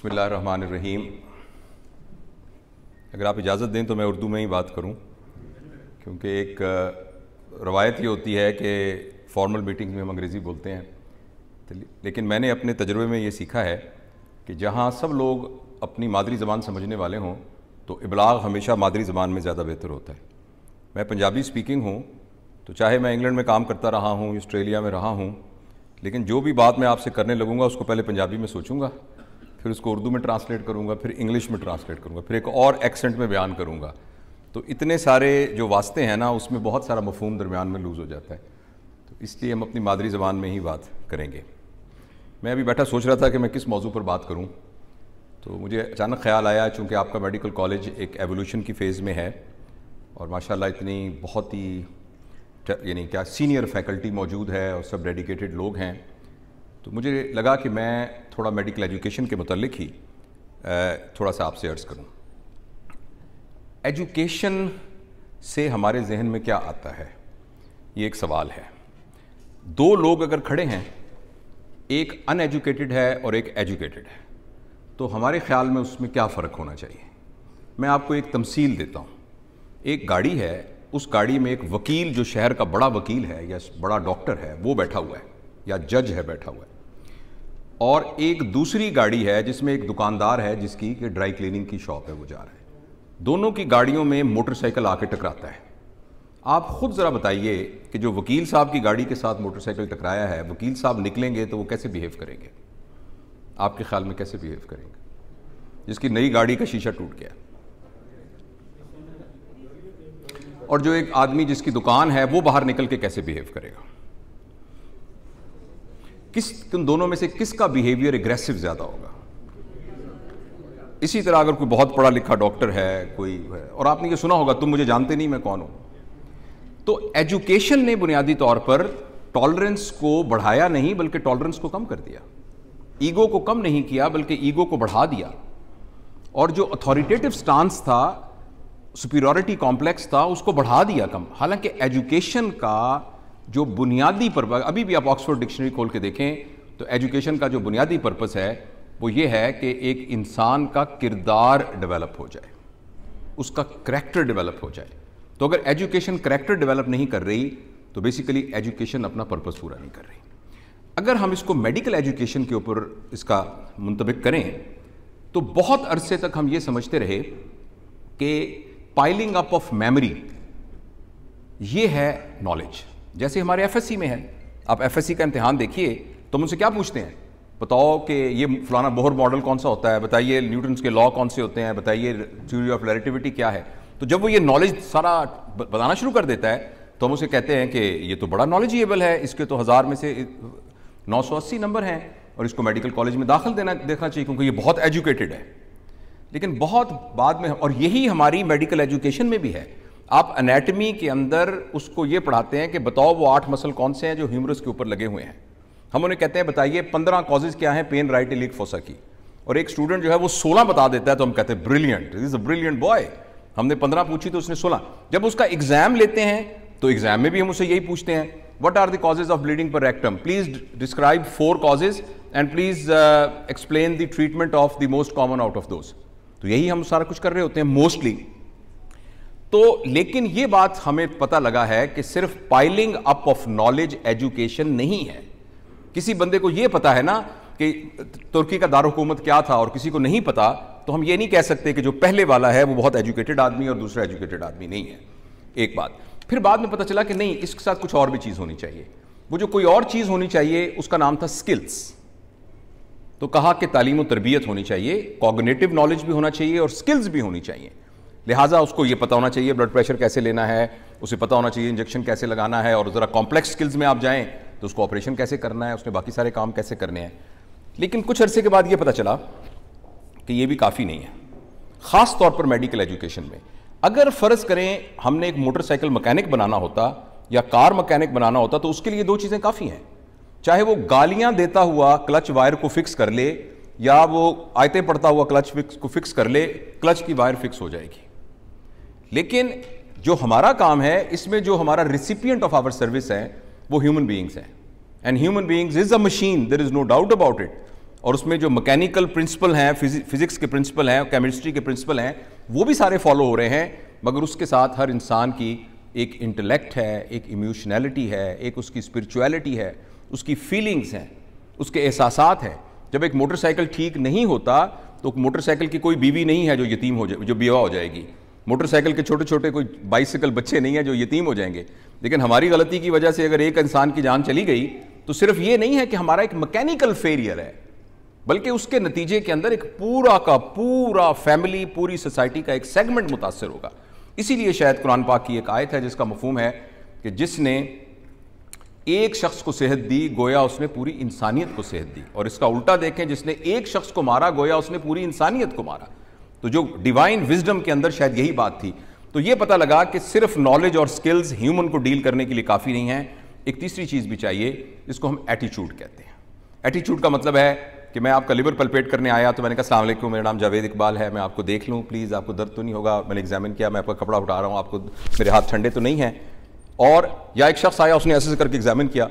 बसमीम अगर आप इजाज़त दें तो मैं उर्दू में ही बात करूं क्योंकि एक रवायत ये होती है कि फॉर्मल मीटिंग में हम अंग्रेज़ी बोलते हैं तो लेकिन मैंने अपने तजर्बे में ये सीखा है कि जहाँ सब लोग अपनी मादरी ज़बान समझने वाले हों तो इबलाग हमेशा मादरी ज़बान में ज़्यादा बेहतर होता है मैं पंजाबी स्पीकिंग हूँ तो चाहे मैं इंग्लैंड में काम करता रहा हूँ ऑस्ट्रेलिया में रहा हूँ लेकिन जो भी बात मैं आपसे करने लगूँगा उसको पहले पंजाबी में सोचूंगा फिर उसको उर्दू में ट्रांसलेट करूँगा फिर इंग्लिश में ट्रांसलेट करूँगा फिर एक और एक्सेंट में बयान करूँगा तो इतने सारे जो वास्ते हैं ना उसमें बहुत सारा मफहम दरमियान में लूज़ हो जाता है तो इसलिए हम अपनी मादरी ज़बान में ही बात करेंगे मैं अभी बैठा सोच रहा था कि मैं किस मौजू पर बात करूँ तो मुझे अचानक ख्याल आया चूँकि आपका मेडिकल कॉलेज एक एवोल्यूशन की फ़ेज़ में है और माशाला इतनी बहुत ही यानी क्या सीनियर फैकल्टी मौजूद है और सब डेडिकेटेड लोग हैं तो मुझे लगा कि मैं थोड़ा मेडिकल एजुकेशन के मतलब ही थोड़ा सा आपसे अर्ज़ करूँ एजुकेशन से हमारे जहन में क्या आता है ये एक सवाल है दो लोग अगर खड़े हैं एक अनएजुकेटेड है और एक एजुकेटेड है तो हमारे ख्याल में उसमें क्या फ़र्क होना चाहिए मैं आपको एक तमसील देता हूँ एक गाड़ी है उस गाड़ी में एक वकील जो शहर का बड़ा वकील है या बड़ा डॉक्टर है वो बैठा हुआ है या जज है बैठा हुआ है और एक दूसरी गाड़ी है जिसमें एक दुकानदार है जिसकी कि ड्राई क्लीनिंग की शॉप है वो जा रहा है दोनों की गाड़ियों में मोटरसाइकिल आके टकराता है आप खुद ज़रा बताइए कि जो वकील साहब की गाड़ी के साथ मोटरसाइकिल टकराया है वकील साहब निकलेंगे तो वो कैसे बिहेव करेंगे आपके ख्याल में कैसे बिहेव करेंगे जिसकी नई गाड़ी का शीशा टूट गया और जो एक आदमी जिसकी दुकान है वो बाहर निकल के कैसे बिहेव करेगा किस तुम दोनों में से किसका बिहेवियर एग्रेसिव ज़्यादा होगा इसी तरह अगर कोई बहुत पढ़ा लिखा डॉक्टर है कोई है और आपने ये सुना होगा तुम मुझे जानते नहीं मैं कौन हूँ तो एजुकेशन ने बुनियादी तौर पर टॉलरेंस को बढ़ाया नहीं बल्कि टॉलरेंस को कम कर दिया ईगो को कम नहीं किया बल्कि ईगो को बढ़ा दिया और जो अथॉरिटेटिव स्टांस था सुपीरियॉरिटी कॉम्प्लेक्स था उसको बढ़ा दिया कम हालांकि एजुकेशन का जो बुनियादी पर्पज़ अभी भी आप ऑक्सफोर्ड डिक्शनरी खोल के देखें तो एजुकेशन का जो बुनियादी पर्पज़ है वो ये है कि एक इंसान का किरदार डेवलप हो जाए उसका करैक्टर डेवलप हो जाए तो अगर एजुकेशन करैक्टर डेवलप नहीं कर रही तो बेसिकली एजुकेशन अपना पर्पज़ पूरा नहीं कर रही अगर हम इसको मेडिकल एजुकेशन के ऊपर इसका मुंतबिक करें तो बहुत अरसे तक हम ये समझते रहे कि पाइलिंग अप ऑफ मेमोरी ये है नॉलेज जैसे हमारे एफ में है आप एफ का इम्तहान देखिए तो मुझसे क्या पूछते हैं बताओ कि ये फलाना बोहर मॉडल कौन सा होता है बताइए न्यूटन्स के लॉ कौन से होते हैं बताइए थ्यूरी ऑफ रिलेटिविटी क्या है तो जब वो ये नॉलेज सारा बताना शुरू कर देता है तो हम उसे कहते हैं कि ये तो बड़ा नॉलेजिएबल है इसके तो हज़ार में से 980 नंबर हैं और इसको मेडिकल कॉलेज में दाखिल देना देखना चाहिए क्योंकि ये बहुत एजुकेटेड है लेकिन बहुत बाद में और यही हमारी मेडिकल एजुकेशन में भी है आप अनेटमी के अंदर उसको ये पढ़ाते हैं कि बताओ वो आठ मसल कौन से हैं जो ह्यूमरस के ऊपर लगे हुए हैं हम उन्हें कहते हैं बताइए पंद्रह कॉजेज क्या हैं पेन राइट लीक फोसा की और एक स्टूडेंट जो है वो सोलह बता देता है तो हम कहते हैं brilliant is a brilliant boy हमने पंद्रह पूछी तो उसने सोलह जब उसका एग्जाम लेते हैं तो एग्जाम में भी हम उसे यही पूछते हैं what are the causes of bleeding per rectum please describe four causes and please explain the treatment of the most common out of those तो यही हम सारा कुछ कर रहे होते हैं मोस्टली तो लेकिन यह बात हमें पता लगा है कि सिर्फ piling up of knowledge education नहीं है किसी बंदे को यह पता है ना कि तुर्की का दारकूमत क्या था और किसी को नहीं पता तो हम ये नहीं कह सकते कि जो पहले वाला है वो बहुत एजुकेटेड आदमी और दूसरा एजुकेटेड आदमी नहीं है एक बात फिर बाद में पता चला कि नहीं इसके साथ कुछ और भी चीज़ होनी चाहिए वो जो कोई और चीज़ होनी चाहिए उसका नाम था स्किल्स तो कहा कि तालीम तरबियत होनी चाहिए कॉग्नेटिव नॉलेज भी होना चाहिए और स्किल्स भी होनी चाहिए लिहाजा उसको ये पता होना चाहिए ब्लड प्रेशर कैसे लेना है उसे पता होना चाहिए इंजेक्शन कैसे लगाना है और ज़रा कॉम्प्लेक्स स्किल्स में आप जाएँ तो उसको ऑपरेशन कैसे करना है उसने बाकी सारे काम कैसे करने हैं लेकिन कुछ अरसे के बाद ये पता चला कि ये भी काफ़ी नहीं है ख़ास तौर पर मेडिकल एजुकेशन में अगर फ़र्ज़ करें हमने एक मोटरसाइकिल मकैनिक बनाना होता या कार मकैनिक बनाना होता तो उसके लिए दो चीज़ें काफ़ी हैं चाहे वो गालियाँ देता हुआ क्लच वायर को फिक्स कर ले या वो आयते पड़ता हुआ क्लच फिक्स को फिक्स कर ले क्लच की वायर फिक्स हो जाएगी लेकिन जो हमारा काम है इसमें जो हमारा रिसिपियंट ऑफ आवर सर्विस है वो ह्यूमन बींग्स हैं and human beings is a machine there is no doubt about it और उसमें जो मैकेनिकल प्रिंसिपल हैं फिजिक्स के प्रिंसिपल हैं केमिस्ट्री के प्रिंसिपल हैं वो भी सारे फॉलो हो रहे हैं मगर उसके साथ हर इंसान की एक इंटेलेक्ट है एक इमोशनैलिटी है एक उसकी स्पिरिचुअलिटी है उसकी फीलिंग्स हैं उसके एहसास हैं जब एक मोटरसाइकिल ठीक नहीं होता तो मोटरसाइकिल की कोई बीवी नहीं है जो यतीम हो जाए जो बीवा हो जाएगी मोटरसाइकिल के छोटे छोटे कोई बाइसिकल बच्चे नहीं है जो यतीम हो जाएंगे लेकिन हमारी गलती की वजह से अगर एक इंसान की जान चली गई तो सिर्फ ये नहीं है कि हमारा एक मैकेनिकल फेलियर है बल्कि उसके नतीजे के अंदर एक पूरा का पूरा फैमिली पूरी सोसाइटी का एक सेगमेंट मुतासर होगा इसीलिए शायद कुरान पाक की एक आयत है जिसका मफहम है कि जिसने एक शख्स को सेहत दी गोया उसने पूरी इंसानियत को सेहत दी और इसका उल्टा देखें जिसने एक शख्स को मारा गोया उसने पूरी इंसानियत को मारा तो जो डिवाइन विजडम के अंदर शायद यही बात थी तो ये पता लगा कि सिर्फ नॉलेज और स्किल्स ह्यूमन को डील करने के लिए काफ़ी नहीं है एक तीसरी चीज़ भी चाहिए जिसको हम एटीट्यूड कहते हैं एटीट्यूड का मतलब है कि मैं आपका लिवर पलपेट करने आया तो मैंने कहा सलाम मेरा नाम जावेद इकबाल है मैं आपको देख लूँ प्लीज़ आपको दर्द तो नहीं होगा मैंने एग्जामिन किया मैं आपका कपड़ा उठा रहा हूँ आपको मेरे हाथ ठंडे तो नहीं हैं और या एक शख्स आया उसने ऐसे करके एग्जामिन किया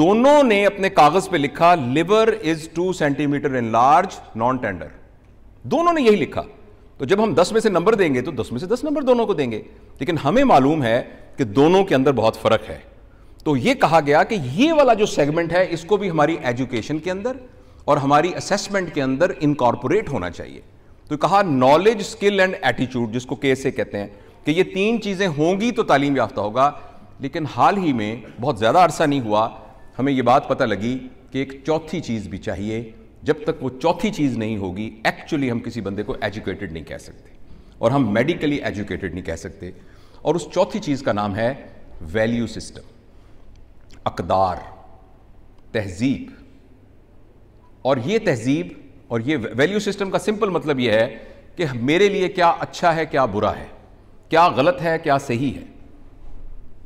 दोनों ने अपने कागज़ पे लिखा liver is two centimetre enlarged non tender दोनों ने यही लिखा तो जब हम दस में से नंबर देंगे तो दस में से दस नंबर दोनों को देंगे लेकिन हमें मालूम है कि दोनों के अंदर बहुत फर्क है तो ये कहा गया कि ये वाला जो सेगमेंट है इसको भी हमारी एजुकेशन के अंदर और हमारी असेसमेंट के अंदर इनकॉर्पोरेट होना चाहिए तो कहा नॉलेज स्किल एंड एटीट्यूड जिसको के से कहते हैं कि ये तीन चीज़ें होंगी तो तालीम याफ्ता होगा लेकिन हाल ही में बहुत ज़्यादा अरसा नहीं हुआ हमें ये बात पता लगी कि एक चौथी चीज़ भी चाहिए जब तक वो चौथी चीज़ नहीं होगी एक्चुअली हम किसी बंदे को एजुकेटेड नहीं कह सकते और हम मेडिकली एजुकेटेड नहीं कह सकते और उस चौथी चीज़ का नाम है वैल्यू सिस्टम अकदार तहजीब और ये तहजीब और ये वैल्यू सिस्टम का सिंपल मतलब ये है कि मेरे लिए क्या अच्छा है क्या बुरा है क्या गलत है क्या सही है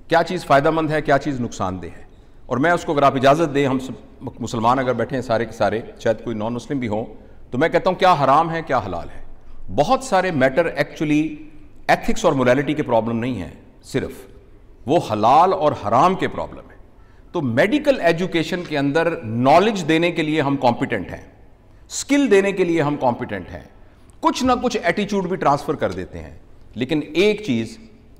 क्या चीज़ फ़ायदा मंद है क्या चीज़ नुकसानदेह है और मैं उसको अगर आप इजाज़त दें हम सब मुसलमान अगर बैठे हैं सारे के सारे शायद कोई नॉन मुस्लिम भी हों तो मैं कहता हूँ क्या हराम है क्या हलाल है बहुत सारे मैटर एक्चुअली एथिक्स और मोरालिटी के प्रॉब्लम नहीं है सिर्फ वो हलाल और हराम के प्रॉब्लम है तो मेडिकल एजुकेशन के अंदर नॉलेज देने के लिए हम कॉम्पिटेंट हैं स्किल देने के लिए हम कॉम्पिटेंट हैं कुछ ना कुछ एटीट्यूड भी ट्रांसफ़र कर देते हैं लेकिन एक चीज़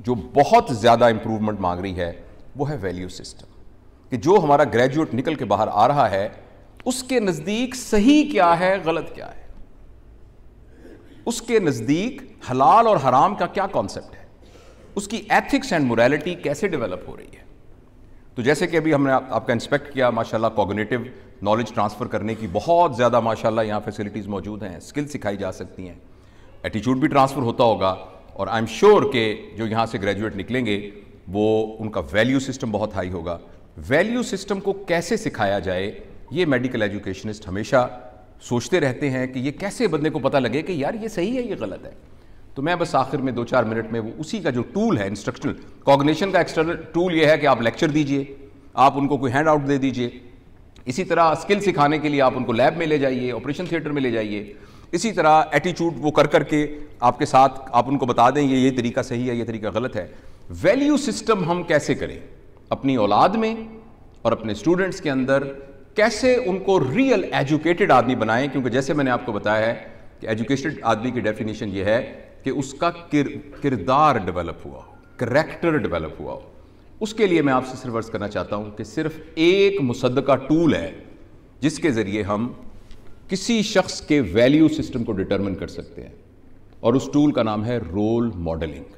जो बहुत ज़्यादा इंप्रूवमेंट मांग रही है वो है वैल्यू सिस्टम कि जो हमारा ग्रेजुएट निकल के बाहर आ रहा है उसके नज़दीक सही क्या है गलत क्या है उसके नज़दीक हलाल और हराम का क्या कॉन्सेप्ट है उसकी एथिक्स एंड मोरालिटी कैसे डेवलप हो रही है तो जैसे कि अभी हमने आप, आपका इंस्पेक्ट किया माशाल्लाह कॉग्निटिव नॉलेज ट्रांसफ़र करने की बहुत ज़्यादा माशाल्लाह यहाँ फैसिलिटीज़ मौजूद हैं स्किल सिखाई जा सकती हैं एटीट्यूड भी ट्रांसफ़र होता होगा और आई एम श्योर के जो यहाँ से ग्रेजुएट निकलेंगे वो उनका वैल्यू सिस्टम बहुत हाई होगा वैल्यू सिस्टम को कैसे सिखाया जाए ये मेडिकल एजुकेशनिस्ट हमेशा सोचते रहते हैं कि ये कैसे बंदे को पता लगे कि यार ये सही है ये गलत है तो मैं बस आखिर में दो चार मिनट में वो उसी का जो टूल है इंस्ट्रक्शनल कॉग्निशन का एक्सटर्नल टूल ये है कि आप लेक्चर दीजिए आप उनको कोई हैंड आउट दे दीजिए इसी तरह स्किल सिखाने के लिए आप उनको लैब में ले जाइए ऑपरेशन थिएटर में ले जाइए इसी तरह एटीट्यूड वो कर करके आपके साथ आप उनको बता दें ये ये तरीका सही है ये तरीका गलत है वैल्यू सिस्टम हम कैसे करें अपनी औलाद में और अपने स्टूडेंट्स के अंदर कैसे उनको रियल एजुकेटेड आदमी बनाएं क्योंकि जैसे मैंने आपको बताया है कि एजुकेटेड आदमी की डेफिनेशन ये है कि उसका किर, किरदार डेवलप हुआ हो करेक्टर डेवलप हुआ हो उसके लिए मैं आपसे सिर्फ अर्ज करना चाहता हूं कि सिर्फ एक मुसदका टूल है जिसके ज़रिए हम किसी शख्स के वैल्यू सिस्टम को डिटर्मिन कर सकते हैं और उस टूल का नाम है रोल मॉडलिंग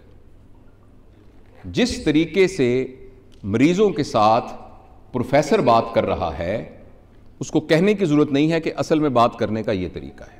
जिस तरीके से मरीज़ों के साथ प्रोफेसर बात कर रहा है उसको कहने की ज़रूरत नहीं है कि असल में बात करने का यह तरीका है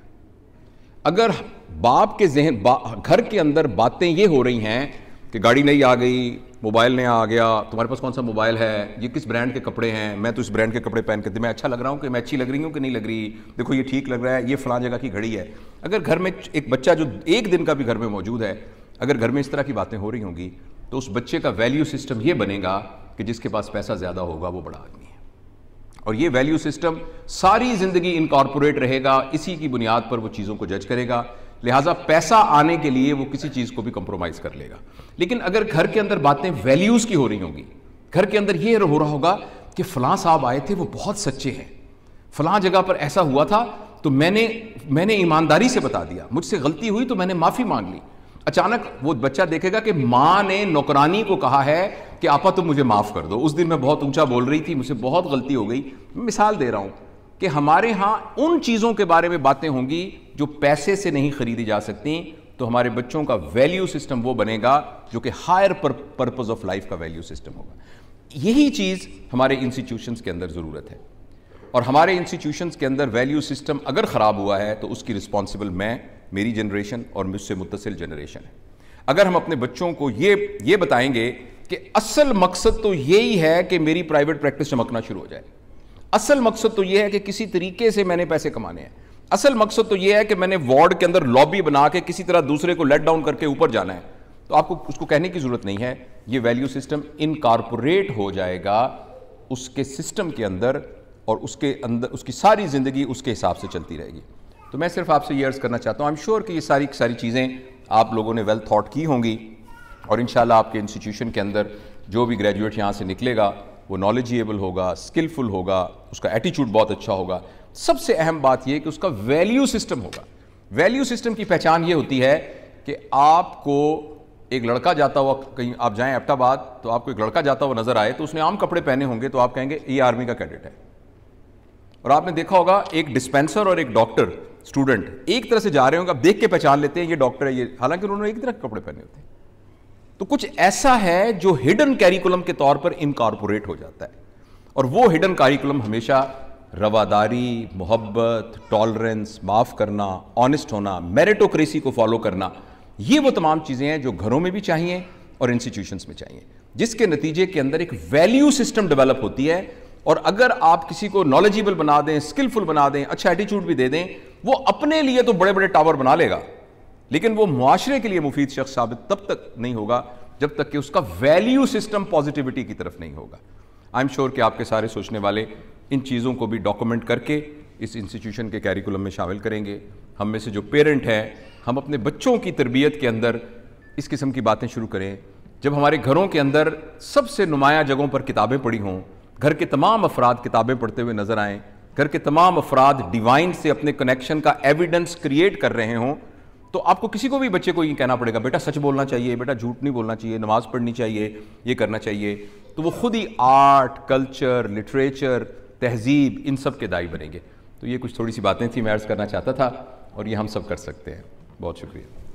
अगर बाप के जहन बा, घर के अंदर बातें ये हो रही हैं कि गाड़ी नहीं आ गई मोबाइल नहीं आ गया तुम्हारे पास कौन सा मोबाइल है ये किस ब्रांड के कपड़े हैं मैं तो इस ब्रांड के कपड़े पहन के मैं अच्छा लग रहा हूँ कि मैं अच्छी लग रही हूँ कि नहीं लग रही देखो ये ठीक लग रहा है ये फलां जगह की घड़ी है अगर घर में एक बच्चा जो एक दिन का भी घर में मौजूद है अगर घर में इस तरह की बातें हो रही होंगी तो उस बच्चे का वैल्यू सिस्टम ये बनेगा कि जिसके पास पैसा ज़्यादा होगा वो बड़ा आदमी है और ये वैल्यू सिस्टम सारी ज़िंदगी इनकॉर्पोरेट रहेगा इसी की बुनियाद पर वो चीज़ों को जज करेगा लिहाजा पैसा आने के लिए वो किसी चीज़ को भी कंप्रोमाइज़ कर लेगा लेकिन अगर घर के अंदर बातें वैल्यूज़ की हो रही होंगी घर के अंदर ये हो रहा होगा कि फलां साहब आए थे वो बहुत सच्चे हैं फलां जगह पर ऐसा हुआ था तो मैंने मैंने ईमानदारी से बता दिया मुझसे गलती हुई तो मैंने माफ़ी मांग ली अचानक वो बच्चा देखेगा कि माँ ने नौकरानी को कहा है कि आपा तुम मुझे माफ़ कर दो उस दिन मैं बहुत ऊंचा बोल रही थी मुझे बहुत गलती हो गई मिसाल दे रहा हूँ कि हमारे यहाँ उन चीज़ों के बारे में बातें होंगी जो पैसे से नहीं खरीदी जा सकती तो हमारे बच्चों का वैल्यू सिस्टम वो बनेगा जो कि हायर पर्पज ऑफ लाइफ का वैल्यू सिस्टम होगा यही चीज़ हमारे इंस्टीट्यूशन के अंदर ज़रूरत है और हमारे इंस्टीट्यूशन के अंदर वैल्यू सिस्टम अगर ख़राब हुआ है तो उसकी रिस्पॉन्सिबल मैं मेरी जनरेशन और मुझसे मुतसिल जनरेशन है अगर हम अपने बच्चों को ये ये बताएंगे कि असल मकसद तो यही है कि मेरी प्राइवेट प्रैक्टिस चमकना शुरू हो जाए असल मकसद तो यह है कि किसी तरीके से मैंने पैसे कमाने हैं असल मकसद तो यह है कि मैंने वार्ड के अंदर लॉबी बना के किसी तरह दूसरे को लेट डाउन करके ऊपर जाना है तो आपको उसको कहने की ज़रूरत नहीं है ये वैल्यू सिस्टम इनकारपोरेट हो जाएगा उसके सिस्टम के अंदर और उसके अंदर उसकी सारी ज़िंदगी उसके हिसाब से चलती रहेगी तो मैं सिर्फ आपसे ये अर्ज़ करना चाहता हूँ आई एम श्योर कि ये सारी सारी चीज़ें आप लोगों ने वेल थाट की होंगी और इन आपके इंस्टीट्यूशन के अंदर जो भी ग्रेजुएट यहाँ से निकलेगा वो नॉलेजिएबल होगा स्किलफुल होगा उसका एटीट्यूड बहुत अच्छा होगा सबसे अहम बात यह कि उसका वैल्यू सिस्टम होगा वैल्यू सिस्टम की पहचान ये होती है कि आपको एक लड़का जाता हुआ कहीं आप जाएं एबटाबाद तो आपको एक लड़का जाता हुआ नजर आए तो उसने आम कपड़े पहने होंगे तो आप कहेंगे ये आर्मी का कैडेट है और आपने देखा होगा एक डिस्पेंसर और एक डॉक्टर स्टूडेंट एक तरह से जा रहे होंगे आप देख के पहचान लेते हैं ये डॉक्टर है ये हालांकि उन्होंने एक तरह के कपड़े पहने होते हैं तो कुछ ऐसा है जो हिडन कैरिकुलम के तौर पर इनकॉर्पोरेट हो जाता है और वो हिडन कैरिकुलम हमेशा रवादारी मोहब्बत टॉलरेंस माफ़ करना ऑनेस्ट होना मेरिटोक्रेसी को फॉलो करना ये वो तमाम चीज़ें हैं जो घरों में भी चाहिए और इंस्टीट्यूशंस में चाहिए जिसके नतीजे के अंदर एक वैल्यू सिस्टम डेवलप होती है और अगर आप किसी को नॉलेजेबल बना दें स्किलफुल बना दें अच्छा एटीट्यूड भी दे दें वो अपने लिए तो बड़े बड़े टावर बना लेगा लेकिन वो मुआरे के लिए मुफीद शख्स साबित तब तक नहीं होगा जब तक कि उसका वैल्यू सिस्टम पॉजिटिविटी की तरफ नहीं होगा आई एम श्योर कि आपके सारे सोचने वाले इन चीज़ों को भी डॉक्यूमेंट करके इस इंस्टीट्यूशन के कैरिकुलम में शामिल करेंगे हम में से जो पेरेंट हैं हम अपने बच्चों की तरबियत के अंदर इस किस्म की बातें शुरू करें जब हमारे घरों के अंदर सबसे नुमाया जगहों पर किताबें पढ़ी हों घर के तमाम अफराद किताबें पढ़ते हुए नज़र आएँ करके तमाम अफराद डिवाइन से अपने कनेक्शन का एविडेंस क्रिएट कर रहे हों तो आपको किसी को भी बच्चे को ये कहना पड़ेगा बेटा सच बोलना चाहिए बेटा झूठ नहीं बोलना चाहिए नमाज पढ़नी चाहिए ये करना चाहिए तो वो खुद ही आर्ट कल्चर लिटरेचर तहजीब इन सब के दाई बनेंगे तो ये कुछ थोड़ी सी बातें थी मैं अर्ज़ करना चाहता था और ये हम सब कर सकते हैं बहुत शुक्रिया